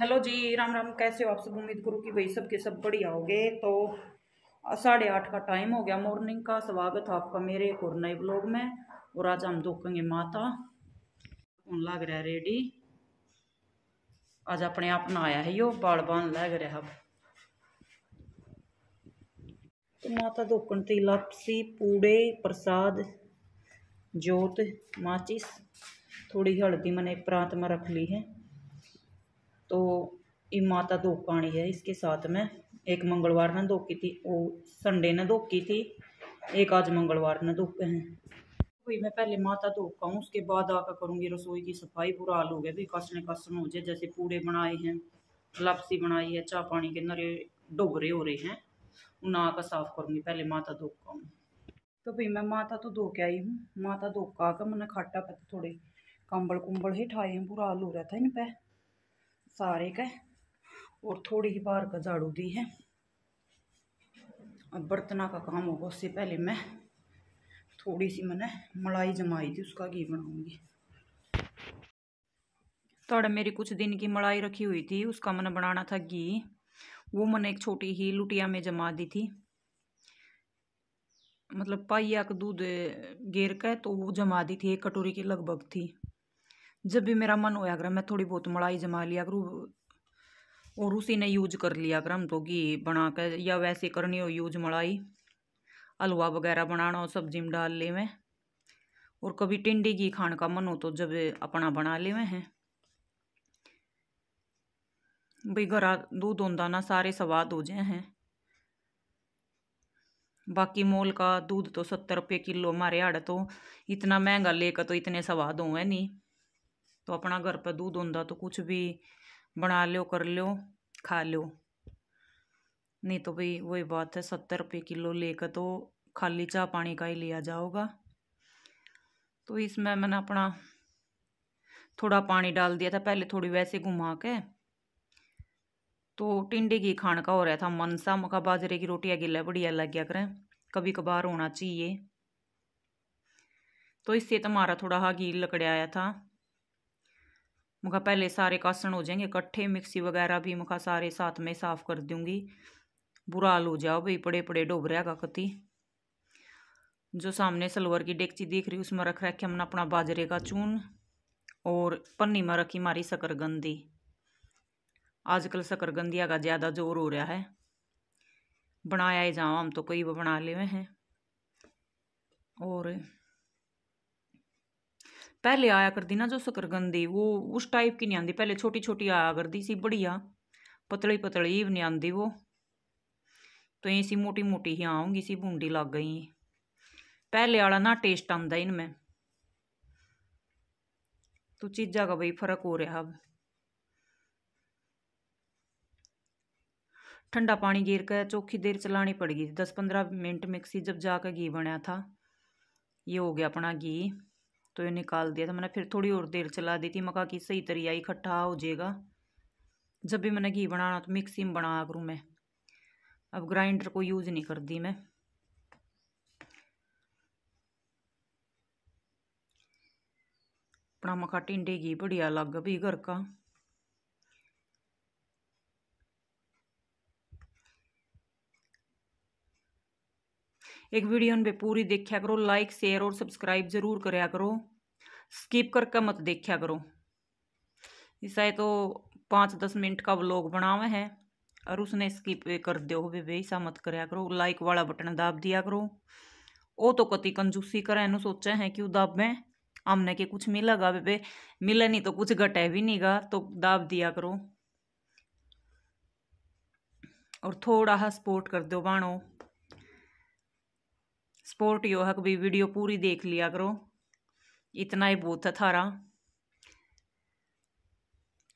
hello जी राम राम कैसे हो आप सब उम्मीद करूँ कि भाई सब के सब बढ़िया होगे तो साढ़े आठ का टाइम हो गया मॉर्निंग का स्वागत है आपका मेरे एक और नए ब्लॉग में और आज हम दुखेंगे माता कौन लग रहा है रेडी आज अपने आप ना आया है यो बाल बान लग रहा है तो माता दुखन ती लपसी पूड़े प्रसाद जोत माचिस थोड़ी हल्दी मैंने प्रांत में रख ली है तो ये माता दो कहानी है इसके साथ में एक मंगलवार ने धोखी थी वो संडे ने धोखी थी एक आज मंगलवार ने धोखे हैं भाई मैं पहले माता धो हूँ उसके बाद आकर करूँगी रसोई की सफाई बुरा हाल हो गया भी कसने कसन हो जाए जैसे पूड़े बनाए हैं लपसी बनाई है चाह पानी के नरे डोबरे हो रहे हैं उन आकर साफ करूँगी पहले माता धोखा हूँ तो भाई मैं माता तो धोके के आई हूँ माता धो का मैंने खाटा पत्ते थोड़े कंबल कुंबल ही ठाए हैं बुरा हाल हो रहा था इन पर सारे का और थोड़ी ही बाहर का झाड़ू दी है अब बर्तना का काम होगा उससे पहले मैं थोड़ी सी मैंने मलाई जमाई थी उसका घी बनाऊंगी थोड़ा मेरी कुछ दिन की मलाई रखी हुई थी उसका मैंने बनाना था घी वो मैंने एक छोटी ही लुटिया में जमा दी थी मतलब पाइया का दूध गेर कर तो वो जमा दी थी एक कटोरी के लगभग थी जब भी मेरा मन होया करा मैं थोड़ी बहुत मलाई जमा लिया करूँ और उसी ने यूज कर लिया कर हम तो घी बना कर या वैसे करनी हो यूज मलाई हलवा वगैरह बनाना हो सब्जी में डाल ले मैं और कभी टिंडी घी खान का मन हो तो जब अपना बना ले मैं हैं भाई घर दूध होता ना सारे स्वाद हो जाए हैं बाकी मोल का दूध तो सत्तर रुपये किलो हमारे हाड़ तो इतना महंगा लेकर तो इतने स्वाद हो नहीं तो अपना घर पर दूध होंगे तो कुछ भी बना लो कर लो खा लो नहीं तो भाई वही बात है सत्तर रुपये किलो लेकर तो खाली चाह पानी का ही लिया जाओगा तो इसमें मैंने अपना थोड़ा पानी डाल दिया था पहले थोड़ी वैसे घुमा के तो टिंडे की खाण का हो रहा था मन सा मका बाजरे की रोटी अकेला बढ़िया लग गया करें कभी कभार होना चाहिए तो इससे तुम्हारा तो थोड़ा हा घी लकड़े आया था मुखा पहले सारे कासन हो जाएंगे कट्ठे मिक्सी वगैरह भी मुखा सारे साथ में साफ़ कर दूंगी बुरा हाल हो जाओ भाई पड़े पड़े डूब रहा का कति जो सामने सलवर की डेकची दिख रही उसमें रख रखे हमने अपना बाजरे का चून और पन्नी में रखी मारी सकरगंदी आजकल शकरगंदिया का ज़्यादा जोर हो रहा है बनाया ही जाओ हम तो कई बना ले हैं और पहले आया करती ना जो शकरगंदी वो उस टाइप की नहीं आती पहले छोटी छोटी आया करती सी बढ़िया पतली पतली भी नहीं आती वो तो सी मोटी मोटी ही आऊँगी सी बूंदी लग गई पहले वाला ना टेस्ट आंदा इनमें तो चीज़ा का भाई फर्क हो रहा अब ठंडा पानी गिर कर चौखी देर चलानी पड़ गई दस पंद्रह मिनट मिक्सी जब जाकर घी बनया था ये हो गया अपना घी तो ये निकाल दिया था मैंने फिर थोड़ी और देर चला दी थी मका कि सही तरिया इकट्ठा हो जाएगा जब भी मैंने घी बनाना तो मिक्सी में बना करूँ मैं अब ग्राइंडर को यूज़ नहीं कर दी मैं अपना मका टिंडे घी बढ़िया लग भी घर का एक वीडियो उन पर पूरी देखा करो लाइक शेयर और सब्सक्राइब जरूर कराया करो स्किप करके मत देखा करो इसे तो पाँच दस मिनट का व्लॉग बनावे है और उसने स्किप कर दो वे वैसा मत कराया करो लाइक वाला बटन दाब दिया करो वो तो कति कंजूसी करा इन सोचा है कि दाबें हमने के कुछ मिलेगा बेबे मिले नहीं तो कुछ घटे भी नहीं गा तो दाब दिया करो और थोड़ा सा सपोर्ट कर दो बाणो स्पोर्ट योहक भी वीडियो पूरी देख लिया करो इतना ही बहुत है थारा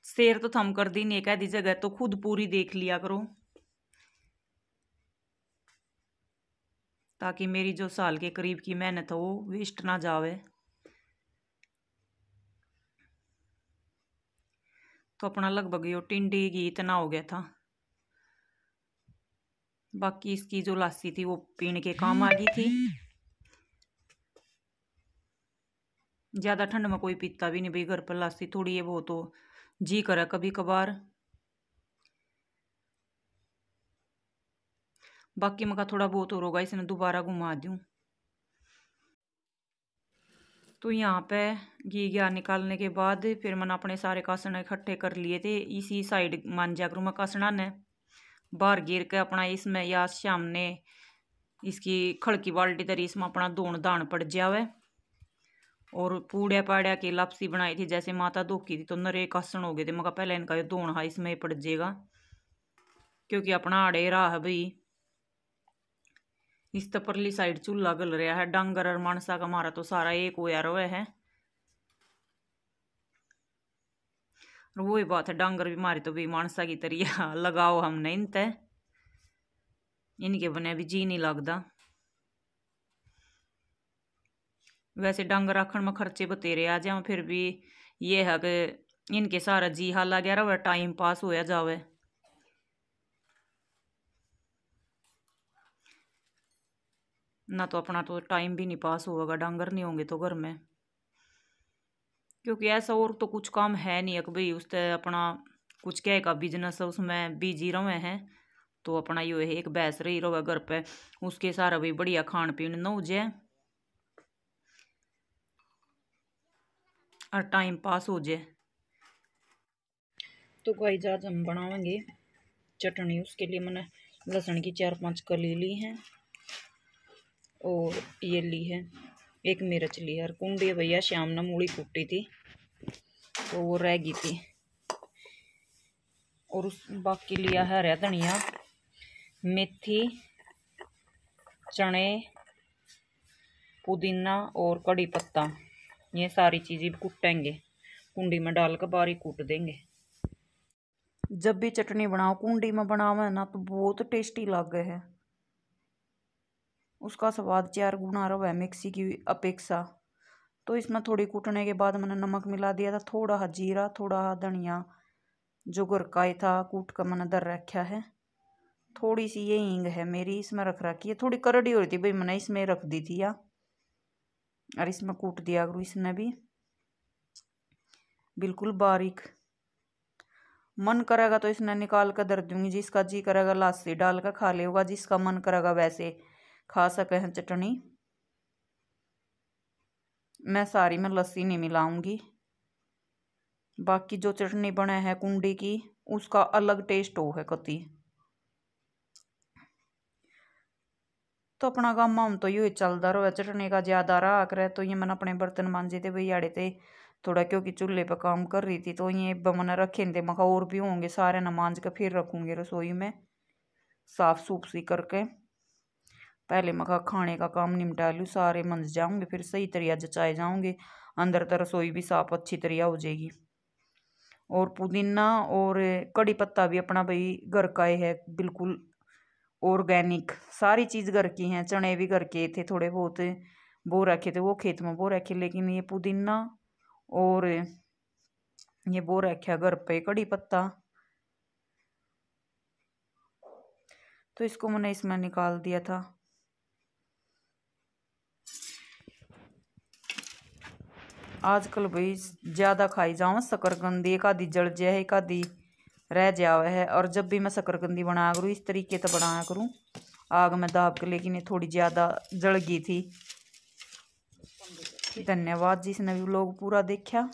शेर तो थम कर दी नेका दी जगह तो खुद पूरी देख लिया करो ताकि मेरी जो साल के करीब की मेहनत है वो वेस्ट ना जावे तो अपना लगभग यो टिंडी गीत ना हो गया था बाकी इसकी जो लासी थी वो पीने के काम आ गई थी ज़्यादा ठंड में कोई पीता भी नहीं भाई घर पर लासी थोड़ी है वो तो जी करा कभी कभार बाकी मका थोड़ा बहुत और होगा इसने दोबारा घुमा दूँ तो यहाँ पे घी घर निकालने के बाद फिर मैंने अपने सारे कासन इकट्ठे कर लिए थे इसी साइड मान जा मैं कासना ने बाहर गिर के अपना इसमें या सामने इसकी खड़की बाल्टी तरी इसमें अपना धोन धान पड़ जावे और पूड़िया पाड़िया के लपसी बनाई थी जैसे माता धोखी थी तो नरे कसन हो गए थे मगर पहले इनका जो धोन है इसमें पड़ जाएगा क्योंकि अपना आड़े रहा है भाई इस तपरली साइड चूल्हा गल रहा है डांगर और मानसा का मारा तो सारा एक होया रहा है वो ही बात है डांगर बीमारी तो भी मानसा की तरिया हाँ, लगाओ हमने नहीं ते इनके बने भी जी नहीं लगता वैसे डांगर रखने में खर्चे बतेरे आ जाए फिर भी ये है कि इनके सारा जी हाला गया रहा टाइम पास होया जावे ना तो अपना तो टाइम भी नहीं पास होगा डांगर नहीं होंगे तो घर में क्योंकि ऐसा और तो कुछ काम है नहीं है कि भाई उससे अपना कुछ क्या का बिजनेस है उसमें बिजी रहे हैं तो अपना यो है एक भैंस रही रहो घर पे उसके सहारा भी बढ़िया खान पीन न हो जाए और टाइम पास हो जाए तो कोई जहाज हम बनाएंगे चटनी उसके लिए मैंने लहसुन की चार पांच कली ली हैं और ये ली है एक मिर्च ली और कुंडी भैया शाम ने मूली कूटी थी तो वो रह गई थी और उस बाकी लिया है हरा धनिया मेथी चने पुदीना और कड़ी पत्ता ये सारी चीज़ें कूटेंगे कुंडी में के बारी कूट देंगे जब भी चटनी बनाओ कुंडी में बनावे ना तो बहुत टेस्टी गए है उसका स्वाद चार गुना रहा है मिक्सी की अपेक्षा तो इसमें थोड़ी कूटने के बाद मैंने नमक मिला दिया था थोड़ा हा जीरा थोड़ा हा धनिया जो गुरकाई था कूट कर मैंने दर रखा है थोड़ी सी ये हींग है मेरी इसमें रख रखी है थोड़ी करड़ी हो रही थी भाई मैंने इसमें रख दी थी या और इसमें कूट दिया करूँ इसने भी बिल्कुल बारीक मन करेगा तो इसने निकाल कर दर दूंगी जिसका जी करेगा लास्सी डाल कर खा लेगा जिसका मन करेगा वैसे खा सके हैं चटनी मैं सारी में लस्सी नहीं मिलाऊंगी बाकी जो चटनी बने है कुंडी की उसका अलग टेस्ट हो है कति तो अपना काम हम तो यू चलता रहा चटनी का ज़्यादा रहा करे तो ये मैंने अपने बर्तन मांजे थे भाई आड़े थे थोड़ा क्योंकि चूल्हे पर काम कर रही थी तो ये बमन रखे थे मखा और भी होंगे सारे ना मांज के फिर रखूंगी रसोई में साफ सूफ सी करके पहले मखा खाने का काम निपटा लूँ सारे मंज जाऊँगे फिर सही तरिया जचाए जाऊँगे अंदर तो रसोई भी साफ अच्छी तरिया हो जाएगी और पुदीना और कड़ी पत्ता भी अपना भाई घर का ही है बिल्कुल ऑर्गेनिक सारी चीज़ घर की हैं चने भी घर के थे थोड़े बहुत बो रखे थे वो खेत में बो रखे लेकिन ये पुदीना और ये बो रखे घर पे कड़ी पत्ता तो इसको मैंने इसमें निकाल दिया था आजकल भाई ज़्यादा खाई जाऊँ शकरकंदी एक आधी जल जाए एक आधी रह जावे है और जब भी मैं शकरकंदी बनाया करूँ इस तरीके से बनाया करूँ आग में दाब के लेकिन ये थोड़ी ज़्यादा जल गई थी धन्यवाद जिसने भी लोग पूरा देखा